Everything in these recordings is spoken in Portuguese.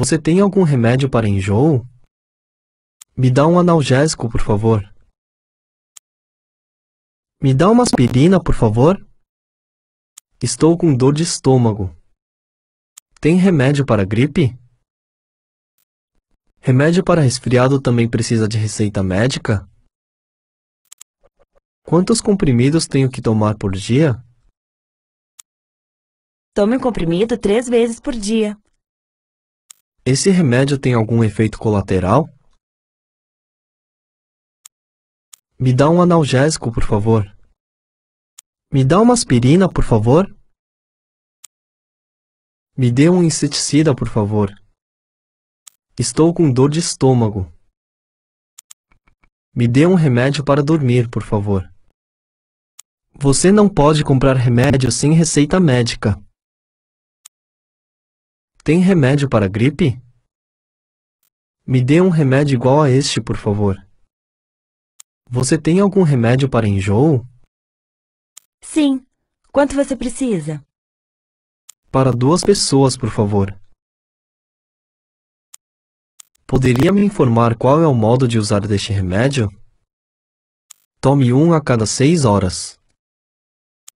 Você tem algum remédio para enjoo? Me dá um analgésico, por favor. Me dá uma aspirina, por favor? Estou com dor de estômago. Tem remédio para gripe? Remédio para resfriado também precisa de receita médica? Quantos comprimidos tenho que tomar por dia? Tome um comprimido três vezes por dia. Esse remédio tem algum efeito colateral? Me dá um analgésico, por favor. Me dá uma aspirina, por favor. Me dê um inseticida, por favor. Estou com dor de estômago. Me dê um remédio para dormir, por favor. Você não pode comprar remédio sem receita médica. Tem remédio para gripe? Me dê um remédio igual a este, por favor. Você tem algum remédio para enjoo? Sim. Quanto você precisa? Para duas pessoas, por favor. Poderia me informar qual é o modo de usar deste remédio? Tome um a cada seis horas.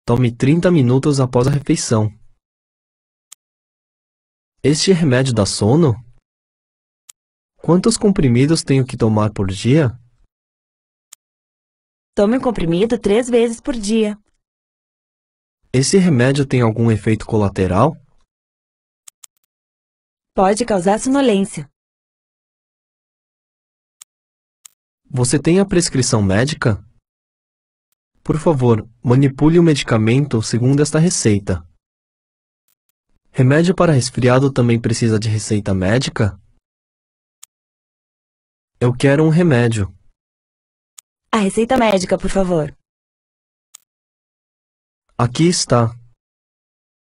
Tome 30 minutos após a refeição. Este remédio dá sono? Quantos comprimidos tenho que tomar por dia? Tome um comprimido três vezes por dia. Esse remédio tem algum efeito colateral? Pode causar sonolência. Você tem a prescrição médica? Por favor, manipule o medicamento segundo esta receita. Remédio para resfriado também precisa de receita médica? Eu quero um remédio. A receita médica, por favor. Aqui está.